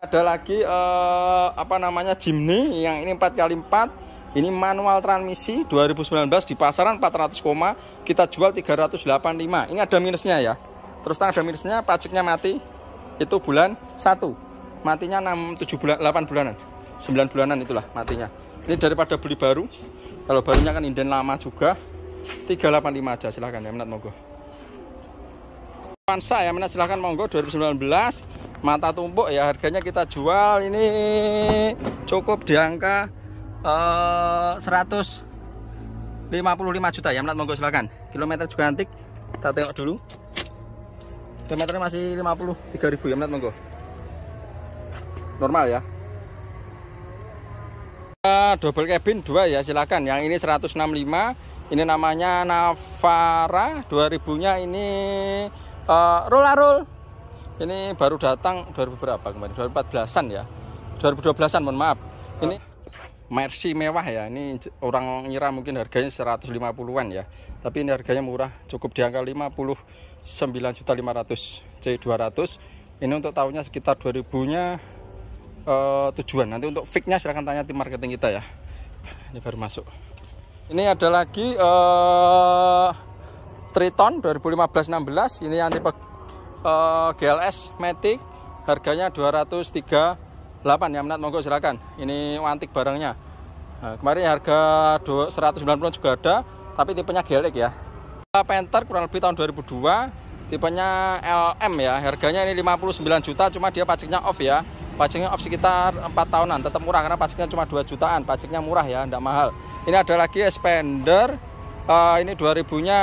Ada lagi eh, apa namanya Jimny yang ini 4x4 ini manual transmisi 2019 di pasaran 400 koma, kita jual 385. Ini ada minusnya ya. Terus ada minusnya, pajaknya mati itu bulan 1. Matinya 6 7 bulan 8 bulanan. 9 bulanan itulah matinya. Ini daripada beli baru. Kalau barunya kan inden lama juga. 385 aja silahkan ya menat monggo. Pansa ya menat silahkan monggo 2019 mata tumpuk ya harganya kita jual ini cukup di angka eh, uh, 155 juta ya Mlat monggo silakan kilometer juga nanti kita tengok dulu kilometernya masih 53 ribu ya Mlat monggo normal ya eh, double cabin 2 ya silakan yang ini 165 ini namanya Navara 2000 nya ini uh, eh, roll roll ini baru datang 2000 berapa kemarin? 2014-an ya. 2012-an mohon maaf. Ini Mercy mewah ya. Ini orang ngira mungkin harganya 150-an ya. Tapi ini harganya murah, cukup di angka 59.500 C200. Ini untuk tahunnya sekitar 2000-nya eh, tujuan. Nanti untuk fix-nya silahkan tanya tim marketing kita ya. Ini baru masuk. Ini ada lagi eh, Triton 2015-16 ini yang tipe uh, eh, GLS Matic harganya 238 ya menat monggo silakan. Ini antik barangnya. Nah, kemarin harga 190 juga ada, tapi tipenya GLX ya. Panther kurang lebih tahun 2002, tipenya LM ya. Harganya ini 59 juta, cuma dia pajaknya off ya. Pajaknya off sekitar 4 tahunan, tetap murah karena pajaknya cuma 2 jutaan. Pajaknya murah ya, enggak mahal. Ini ada lagi Spender uh, ini 2000-nya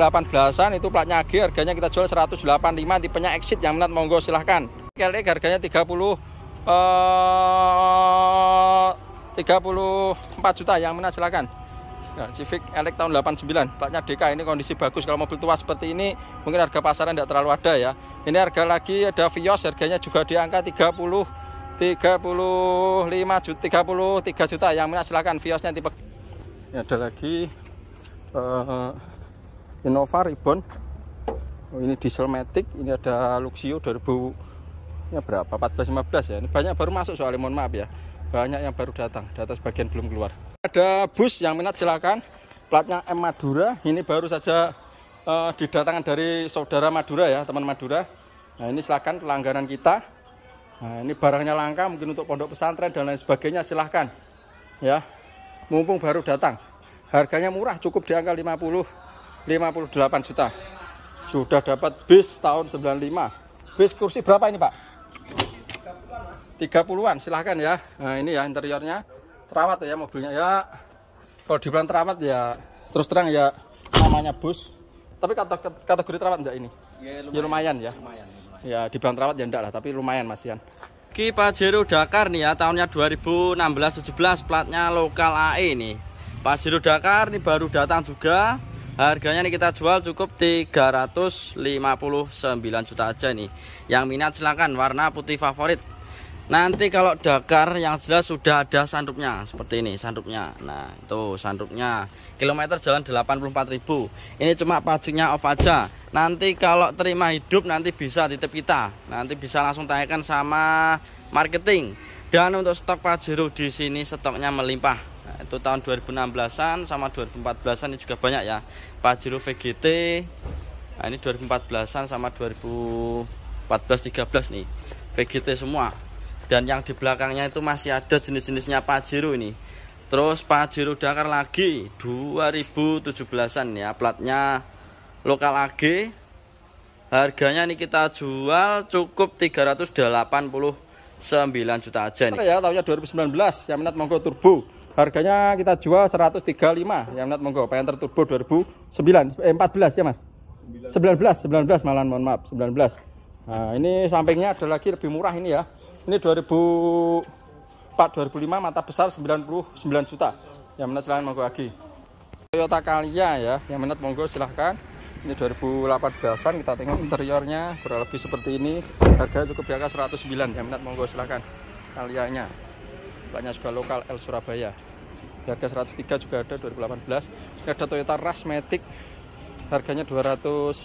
18-an itu platnya G harganya kita jual 185 tipenya exit yang menat monggo silahkan kali harganya 30 uh, 34 juta yang menat silahkan Nah, Civic elek tahun 89 platnya DK ini kondisi bagus kalau mobil tua seperti ini mungkin harga pasaran tidak terlalu ada ya ini harga lagi ada Vios harganya juga di angka 30 35 juta 33 juta yang minat silahkan Viosnya tipe ini ya, ada lagi uh, Innova Ribbon oh, ini diesel matic ini ada Luxio 2000 ya berapa 14 15 ya ini banyak baru masuk soalnya mohon maaf ya banyak yang baru datang datang sebagian belum keluar ada bus yang minat silahkan, platnya M Madura ini baru saja uh, eh, didatangkan dari saudara Madura ya teman Madura nah ini silahkan pelanggaran kita nah ini barangnya langka mungkin untuk pondok pesantren dan lain sebagainya silahkan ya mumpung baru datang harganya murah cukup di angka 50 58 juta sudah dapat bis tahun 95 bis kursi berapa ini Pak 30-an silahkan ya nah ini ya interiornya terawat ya mobilnya ya kalau dibilang terawat ya terus terang ya namanya bus tapi kategori terawat enggak ini ya, ya lumayan, ya, lumayan ya lumayan, lumayan. ya dibilang terawat ya enggak lah tapi lumayan masian Ki Pajero Dakar nih ya tahunnya 2016-17 platnya lokal AE nih Pasiro Dakar ini baru datang juga. Harganya nih kita jual cukup 359 juta aja nih. Yang minat silahkan warna putih favorit. Nanti kalau Dakar yang jelas sudah ada sandupnya seperti ini sandupnya. Nah, itu sandupnya. Kilometer jalan 84.000. Ini cuma pajaknya off aja. Nanti kalau terima hidup nanti bisa titip kita. Nanti bisa langsung tanyakan sama marketing. Dan untuk stok Pajero di sini stoknya melimpah itu tahun 2016an sama 2014an ini juga banyak ya Pajero VGT nah ini 2014an sama 2014 13 nih VGT semua dan yang di belakangnya itu masih ada jenis-jenisnya Pajero ini terus Pajero Dakar lagi 2017an ya platnya lokal AG harganya ini kita jual cukup 389 juta aja nih ya tahunnya 2019 yang minat monggo turbo Harganya kita jual 135 yang net monggo Panther Turbo 2009 eh, 14 ya Mas. 19 19 malam mohon maaf 19. Nah, ini sampingnya ada lagi lebih murah ini ya. Ini 2004 2005 mata besar 99 juta. Yang minat silahkan monggo lagi. Toyota Calya ya, yang minat monggo silahkan. Ini 2018an kita tengok interiornya kurang lebih seperti ini. Harga cukup di angka 109. Yang minat monggo silahkan. Kalyanya. Platnya juga lokal El Surabaya. Harga 103 juga ada 2018. Ini ada Toyota Rush Matic. Harganya 216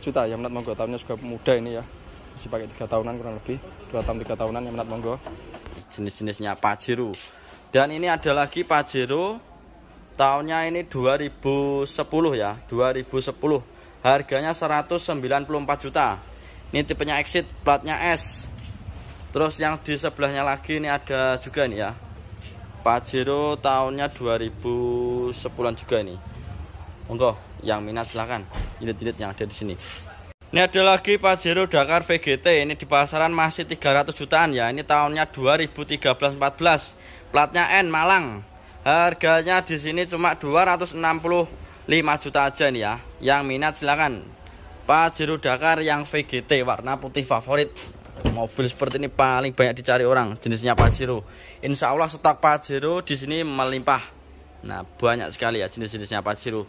juta. Yang menat monggo tahunnya juga muda ini ya. Masih pakai tiga tahunan kurang lebih. dua tahun tiga tahunan yang menat monggo. Jenis-jenisnya Pajero. Dan ini ada lagi Pajero tahunnya ini 2010 ya. 2010. Harganya 194 juta. Ini tipenya exit, platnya S terus yang di sebelahnya lagi ini ada juga nih ya Pajero tahunnya 2010an juga ini monggo yang minat silahkan unit-unit yang ada di sini ini ada lagi Pajero Dakar VGT ini di pasaran masih 300 jutaan ya ini tahunnya 2013-14 platnya N Malang harganya di sini cuma 265 juta aja nih ya yang minat silahkan Pajero Dakar yang VGT warna putih favorit mobil seperti ini paling banyak dicari orang jenisnya Pajero Insya Allah stok Pajero di sini melimpah nah banyak sekali ya jenis-jenisnya Pajero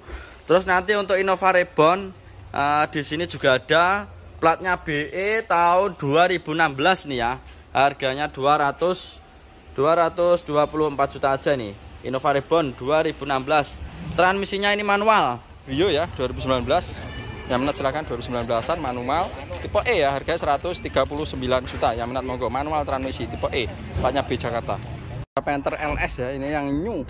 terus nanti untuk Innova Rebon uh, eh, di sini juga ada platnya BE tahun 2016 nih ya harganya 200 224 juta aja nih Innova Rebon 2016 transmisinya ini manual Video iya ya 2019 yang minat silahkan 2019an manual tipe E ya harganya 139 juta yang minat monggo manual transmisi tipe E platnya B Jakarta Panther LS ya ini yang new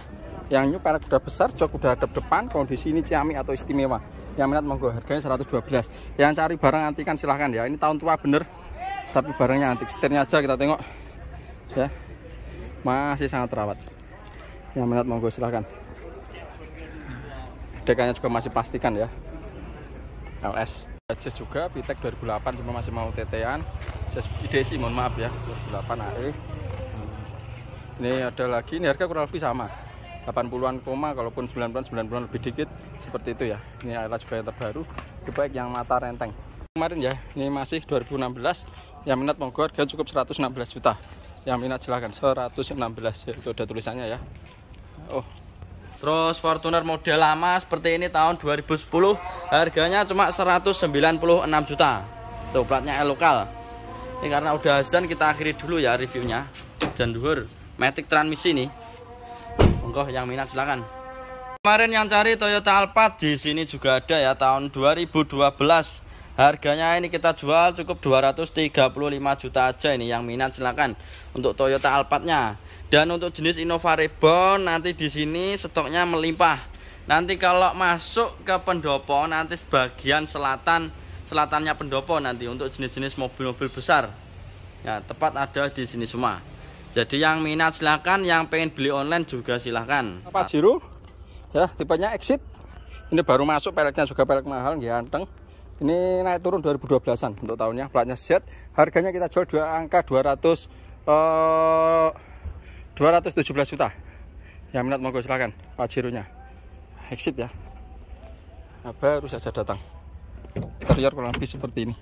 yang new perak udah besar jok udah ada depan kondisi ini ciamik atau istimewa yang minat monggo harganya 112 yang cari barang antikan silahkan ya ini tahun tua bener tapi barangnya antik setirnya aja kita tengok ya masih sangat terawat yang minat monggo silahkan Dekanya juga masih pastikan ya LS Jazz juga Vitek e 2008 cuma masih mau tetean Jazz IDC mohon maaf ya 2008 AE hmm. ini ada lagi ini harga kurang lebih sama 80-an koma kalaupun 90-an 90-an lebih dikit seperti itu ya ini adalah juga yang terbaru lebih baik yang mata renteng kemarin ya ini masih 2016 yang minat monggo harga cukup 116 juta yang minat silahkan 116 ya, itu ada tulisannya ya oh Terus Fortuner model lama seperti ini tahun 2010 harganya cuma 196 juta. Tuh platnya L lokal. Ini karena udah azan kita akhiri dulu ya reviewnya. Dan duhur Matic transmisi nih. Monggo yang minat silakan. Kemarin yang cari Toyota Alphard di sini juga ada ya tahun 2012. Harganya ini kita jual cukup 235 juta aja ini yang minat silakan untuk Toyota Alphardnya. Dan untuk jenis Innova Reborn nanti di sini stoknya melimpah. Nanti kalau masuk ke pendopo nanti sebagian selatan selatannya pendopo nanti untuk jenis-jenis mobil-mobil besar. Ya, tepat ada di sini semua. Jadi yang minat silahkan, yang pengen beli online juga silahkan. Jiru, ya tipenya exit. Ini baru masuk peleknya juga pelek mahal, ganteng. Ini naik turun 2012-an untuk tahunnya, platnya Z. Harganya kita jual dua angka 200 eh, 217 juta yang minat monggo silahkan pajeronya exit ya apa nah, baru saja datang interior kurang lebih seperti ini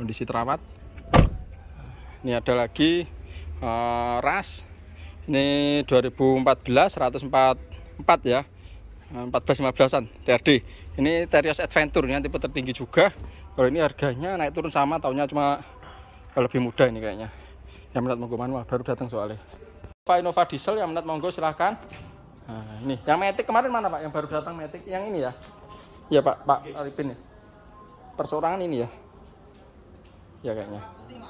kondisi terawat ini ada lagi uh, ras ini 2014 144 ya 14-15an TRD ini Terios Adventure ini tipe tertinggi juga kalau ini harganya naik turun sama tahunnya cuma lebih mudah ini kayaknya yang minat monggo manual baru datang soalnya Pak Innova Diesel yang menat monggo silahkan. Nah, ini yang metik kemarin mana Pak? Yang baru datang metik yang ini ya? Ya Pak, Pak Arifin ya. Persorangan ini ya. Ya kayaknya.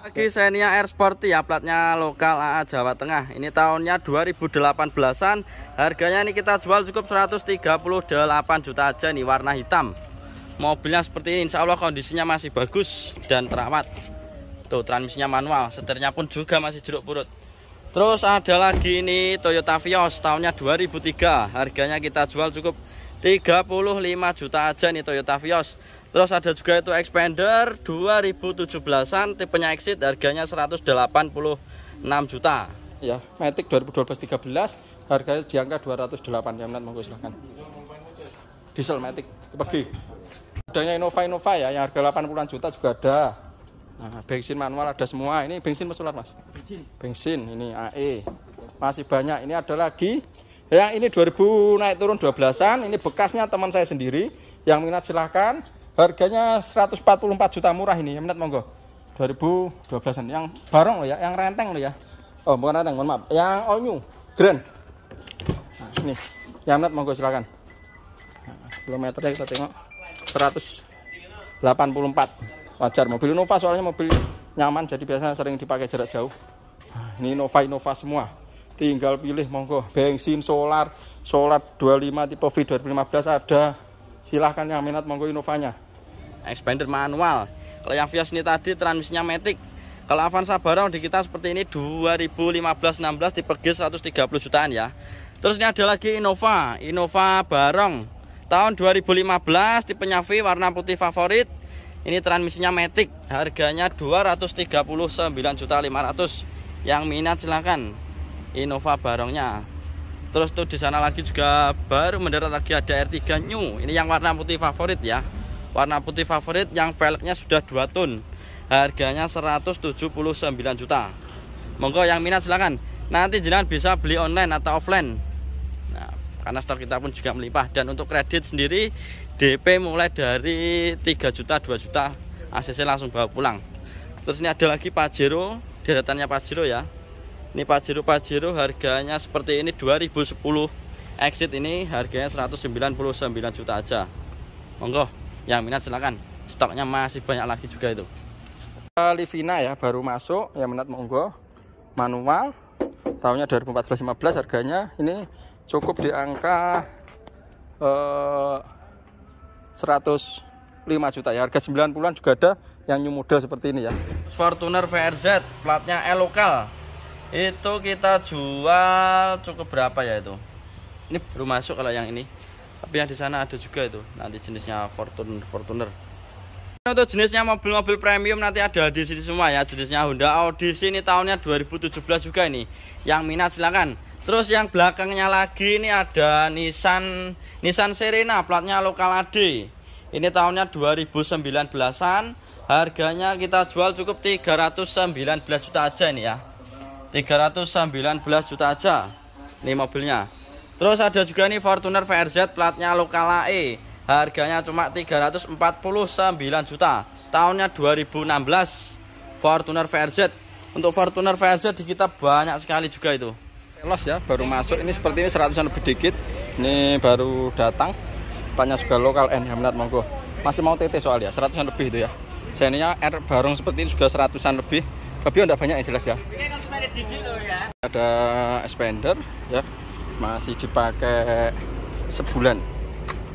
Lagi Xenia Air Sporty ya, platnya lokal AA Jawa Tengah. Ini tahunnya 2018-an. Harganya ini kita jual cukup 138 juta aja nih warna hitam. Mobilnya seperti ini, insya Allah kondisinya masih bagus dan terawat. Tuh transmisinya manual, setirnya pun juga masih jeruk purut. Terus ada lagi ini Toyota Vios tahunnya 2003. Harganya kita jual cukup 35 juta aja nih Toyota Vios. Terus ada juga itu Expander 2017-an tipenya Exit harganya 186 juta. Ya, Matic 2012 13 harganya di angka 208 ya monggo silahkan. Diesel Matic pagi. Adanya Innova Innova ya yang harga 80-an juta juga ada. Nah, bensin manual ada semua. Ini bensin mesulat mas. Bensin. Bensin ini AE. Masih banyak. Ini ada lagi. yang ini 2000 naik turun 12-an. Ini bekasnya teman saya sendiri. Yang minat silahkan. Harganya 144 juta murah ini. Yang minat monggo. 2012-an. Yang barong loh ya. Yang renteng loh ya. Oh bukan renteng, mohon maaf. Yang all new. Grand. Nah, ini. Yang minat monggo silahkan. Nah, kilometernya kita tengok. 184 wajar mobil Innova soalnya mobil nyaman jadi biasanya sering dipakai jarak jauh nah, ini Innova Innova semua tinggal pilih monggo bensin solar solar 25 tipe V 2015 ada silahkan yang minat monggo Innovanya expander manual kalau yang Vios ini tadi transmisinya Matic kalau Avanza Barong di kita seperti ini 2015-16 tipe G 130 jutaan ya terus ini ada lagi Innova Innova Barong tahun 2015 tipenya V warna putih favorit ini transmisinya Matic, harganya 239.500. Yang minat silahkan. Innova barongnya. Terus tuh di sana lagi juga baru mendarat lagi ada R3 New. Ini yang warna putih favorit ya. Warna putih favorit yang velgnya sudah 2 ton. Harganya 179 juta. Monggo yang minat silahkan. Nanti jalan bisa beli online atau offline nah, karena stok kita pun juga melimpah dan untuk kredit sendiri DP mulai dari 3 juta 2 juta ACC langsung bawa pulang terus ini ada lagi Pajero deretannya Pajero ya ini Pajero Pajero harganya seperti ini 2010 exit ini harganya 199 juta aja monggo yang minat silahkan stoknya masih banyak lagi juga itu Livina ya baru masuk yang minat monggo manual tahunnya 2014-15 harganya ini cukup di angka eh, 105 juta ya. Harga 90-an juga ada yang new model seperti ini ya. Fortuner VRZ platnya E lokal. Itu kita jual cukup berapa ya itu? Ini baru masuk kalau yang ini. Tapi yang di sana ada juga itu. Nanti jenisnya Fortuner Fortuner. Untuk jenisnya mobil-mobil premium nanti ada di sini semua ya. Jenisnya Honda Audi sini tahunnya 2017 juga ini. Yang minat silakan. Terus yang belakangnya lagi ini ada Nissan Nissan Serena platnya lokal AD. Ini tahunnya 2019-an. Harganya kita jual cukup 319 juta aja ini ya. 319 juta aja ini mobilnya. Terus ada juga nih Fortuner VRZ platnya lokal AE. Harganya cuma 349 juta. Tahunnya 2016 Fortuner VRZ. Untuk Fortuner VRZ di kita banyak sekali juga itu. Los ya, baru masuk. Ini seperti ini seratusan lebih dikit. Ini baru datang. Banyak juga lokal N eh, Hamnat monggo. Masih mau TT soalnya, seratusan lebih itu ya. Seninya R barung seperti ini juga seratusan lebih. Lebih udah banyak yang jelas ya. Ada spender ya. Masih dipakai sebulan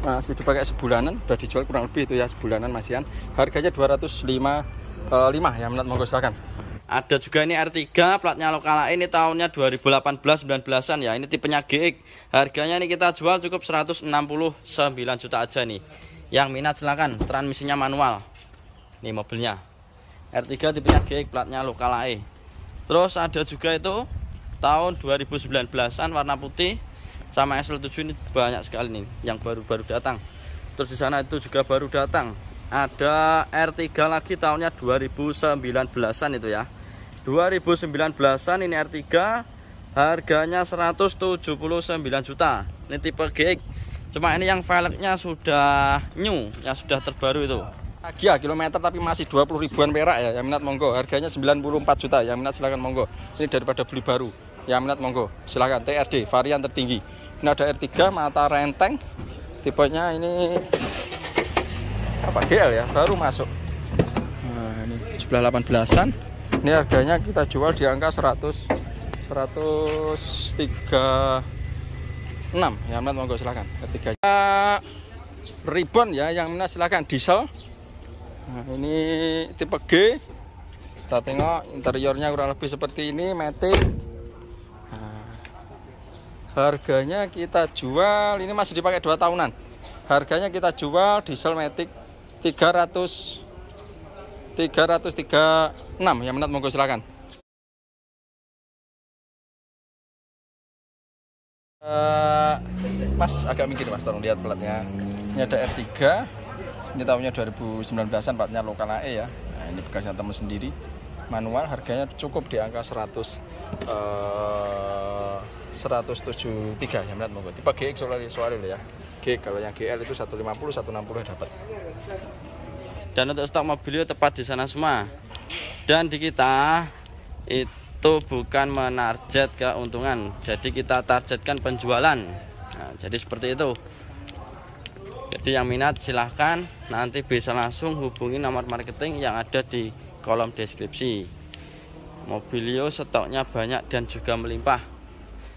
masih dipakai sebulanan udah dijual kurang lebih itu ya sebulanan masihan harganya 205 uh, 5 ya menat monggo silakan ada juga ini R3 platnya lokal ini tahunnya 2018-19an ya. Ini tipenya GX. Harganya ini kita jual cukup 169 juta aja nih. Yang minat silahkan transmisinya manual. Ini mobilnya. R3 tipenya GX platnya lokal AE. Terus ada juga itu tahun 2019an warna putih sama SL7 ini banyak sekali nih yang baru-baru datang. Terus di sana itu juga baru datang. Ada R3 lagi tahunnya 2019an itu ya 2019an ini R3 harganya 179 juta ini tipe G. cuma ini yang velgnya sudah new yang sudah terbaru itu ya kilometer tapi masih 20 ribuan perak ya yang minat monggo harganya 94 juta yang minat silahkan monggo ini daripada beli baru yang minat monggo silahkan TRD varian tertinggi ini ada R3 hmm. mata renteng tipenya ini apa GL ya baru masuk nah ini sebelah 18an ini harganya kita jual di angka 100 136 ya Amnat monggo silahkan ketiga ribbon ya yang mana silahkan diesel nah, ini tipe G kita tengok interiornya kurang lebih seperti ini matic nah, harganya kita jual ini masih dipakai dua tahunan harganya kita jual diesel matic 300 336 yang menat monggo silakan uh, Mas agak mikir Mas tolong lihat platnya ini ada R3 ini tahunnya 2019an platnya lokal AE ya nah, ini bekasnya teman sendiri manual harganya cukup di angka 100 uh, 173 yang menat monggo tipe GX soalnya soalnya ya G kalau yang GL itu 150 160 dapat dan untuk stok mobilio tepat di sana semua dan di kita itu bukan menarget keuntungan jadi kita targetkan penjualan nah, jadi seperti itu jadi yang minat silahkan nanti bisa langsung hubungi nomor marketing yang ada di kolom deskripsi mobilio stoknya banyak dan juga melimpah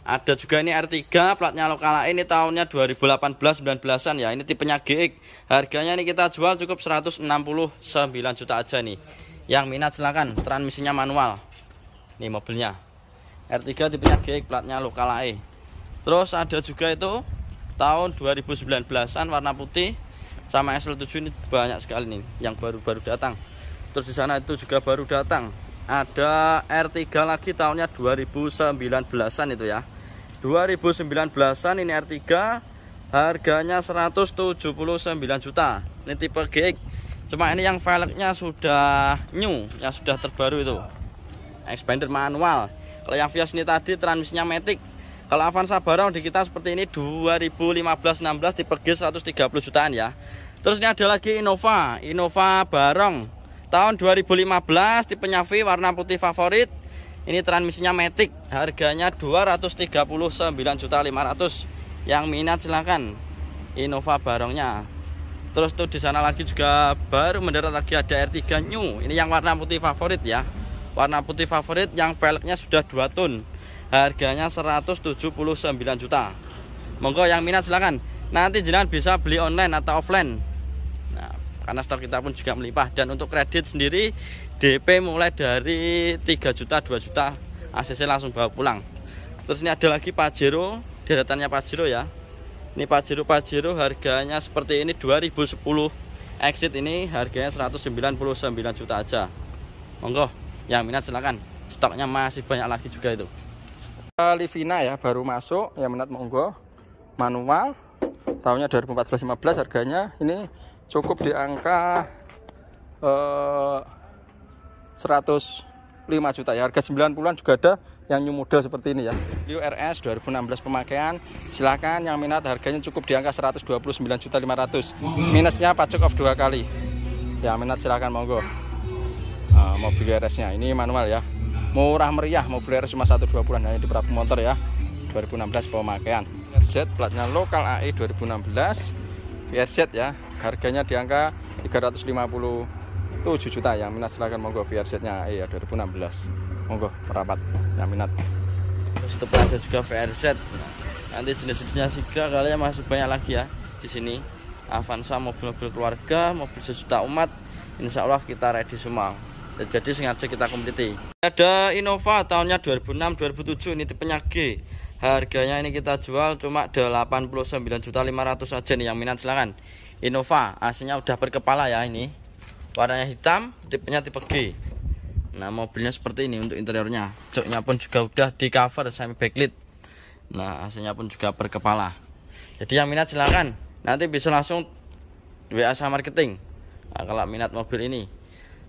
ada juga ini R3 platnya lokal ini tahunnya 2018-19an ya. Ini tipenya GX. Harganya ini kita jual cukup 169 juta aja nih. Yang minat silahkan transmisinya manual. Nih mobilnya. R3 tipenya GX platnya lokal AE. Terus ada juga itu tahun 2019an warna putih sama SL7 ini banyak sekali nih yang baru-baru datang. Terus di sana itu juga baru datang ada R3 lagi tahunnya 2019an itu ya 2019an ini R3 harganya 179 juta ini tipe G. cuma ini yang velgnya sudah new yang sudah terbaru itu expander manual kalau yang Vios ini tadi transmisinya matic kalau Avanza Barong di kita seperti ini 2015-16 tipe G 130 jutaan ya terus ini ada lagi Innova Innova Barong tahun 2015 tipenya V warna putih favorit ini transmisinya Matic, harganya juta 239.500. Yang minat silahkan. Innova barongnya. Terus tuh di sana lagi juga baru mendarat lagi ada R3 New. Ini yang warna putih favorit ya. Warna putih favorit yang velgnya sudah 2 ton. Harganya 179 juta. Monggo yang minat silahkan. Nanti jalan bisa beli online atau offline karena stok kita pun juga melimpah dan untuk kredit sendiri DP mulai dari 3 juta 2 juta ACC langsung bawa pulang terus ini ada lagi Pajero deretannya Pajero ya ini Pajero Pajero harganya seperti ini 2010 exit ini harganya 199 juta aja monggo yang minat silahkan stoknya masih banyak lagi juga itu eh, Livina ya baru masuk yang minat monggo manual tahunnya 2014-15 harganya ini cukup di angka eh, 105 juta ya harga 90-an juga ada yang new model seperti ini ya URS 2016 pemakaian silahkan yang minat harganya cukup di angka 129 juta 500. minusnya pajak off dua kali ya minat silahkan monggo uh, mobil URS nya ini manual ya murah meriah mobil URS cuma 120 an hanya di Prabu Motor ya 2016 pemakaian RZ platnya lokal AE 2016 VRZ ya harganya di angka 357 juta yang minat silahkan monggo VRZ nya iya 2016 monggo merapat yang minat terus depan ada juga VRZ nanti jenis-jenisnya Sigra kalian masih banyak lagi ya di sini Avanza mobil-mobil keluarga mobil sejuta umat Insya Allah kita ready semua jadi sengaja kita kompetisi ada Innova tahunnya 2006 2007 ini tipenya G Harganya ini kita jual cuma 89.500 aja nih yang minat silahkan Innova aslinya udah berkepala ya ini Warnanya hitam tipenya tipe G Nah mobilnya seperti ini untuk interiornya Joknya pun juga udah di cover semi backlit Nah aslinya pun juga berkepala Jadi yang minat silahkan Nanti bisa langsung WA sama marketing nah, Kalau minat mobil ini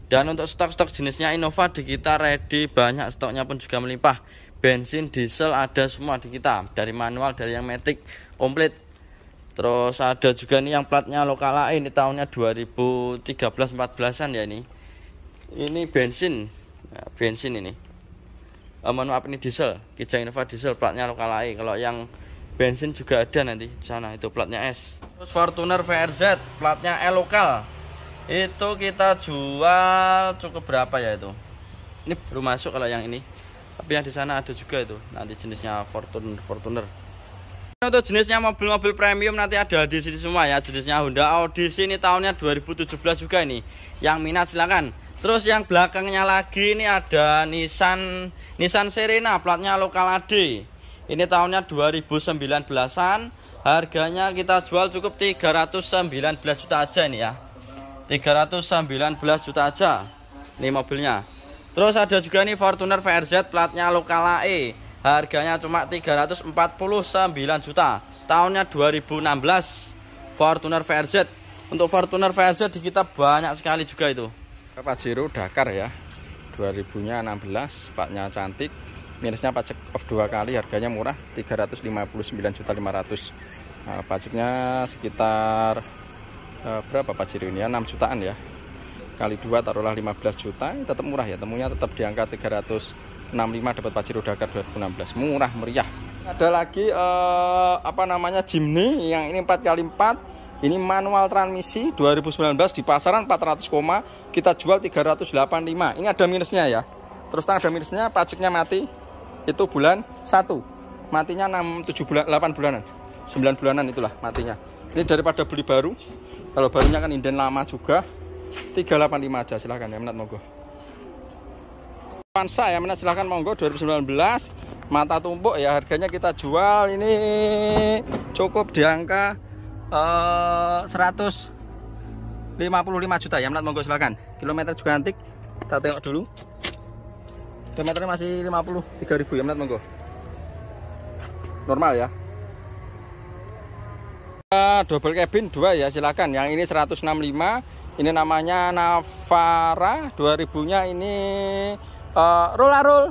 dan untuk stok-stok jenisnya Innova di kita ready banyak stoknya pun juga melimpah bensin diesel ada semua di kita dari manual dari yang metik komplit terus ada juga nih yang platnya lokal lain ini tahunnya 2013 14an ya ini ini bensin ya, bensin ini eh, mohon maaf ini diesel Kijang Innova diesel platnya lokal lain kalau yang bensin juga ada nanti di sana itu platnya S terus Fortuner VRZ platnya E lokal itu kita jual cukup berapa ya itu ini baru masuk kalau yang ini tapi yang di sana ada juga itu nanti jenisnya Fortuner Fortuner untuk jenisnya mobil-mobil premium nanti ada di sini semua ya jenisnya Honda Audi Sini tahunnya 2017 juga ini yang minat silahkan terus yang belakangnya lagi ini ada Nissan Nissan Serena platnya lokal AD ini tahunnya 2019an harganya kita jual cukup 319 juta aja ini ya 319 juta aja ini mobilnya Terus ada juga nih Fortuner VRZ platnya lokal AE. Harganya cuma 349 juta. Tahunnya 2016. Fortuner VRZ. Untuk Fortuner VRZ di kita banyak sekali juga itu. Pajero Dakar ya. 2000-nya 16, platnya cantik. Minusnya pajak off dua kali, harganya murah 359 359.500. Nah, pajaknya sekitar eh, berapa berapa Pajero ini ya? 6 jutaan ya kali dua taruhlah 15 juta ya tetap murah ya temunya tetap di angka 365 dapat Pajero Dakar 2016 murah meriah ada lagi eh, apa namanya Jimny yang ini 4x4 ini manual transmisi 2019 di pasaran 400 koma kita jual 385 ini ada minusnya ya terus ada minusnya pajaknya mati itu bulan 1 matinya 6 7 bulan 8 bulanan 9 bulanan itulah matinya ini daripada beli baru kalau barunya kan inden lama juga 385 aja silahkan ya menat monggo Pansa ya menat silahkan monggo 2019 mata tumpuk ya harganya kita jual ini cukup di angka eh, uh, 155 juta ya menat monggo silahkan kilometer juga nanti kita tengok dulu kilometernya masih ribu ya menat monggo normal ya eh, double cabin dua ya silahkan yang ini 165 ini namanya Navara 2000 nya ini uh,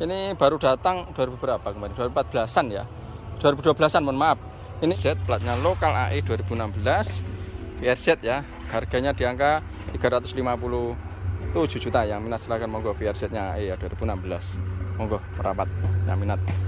ini baru datang 2000 berapa kemarin 2014an ya 2012an mohon maaf ini Z platnya lokal AE 2016 VRZ ya harganya di angka 357 juta yang minat silahkan monggo VRZ nya AE ya 2016 monggo merapat yang minat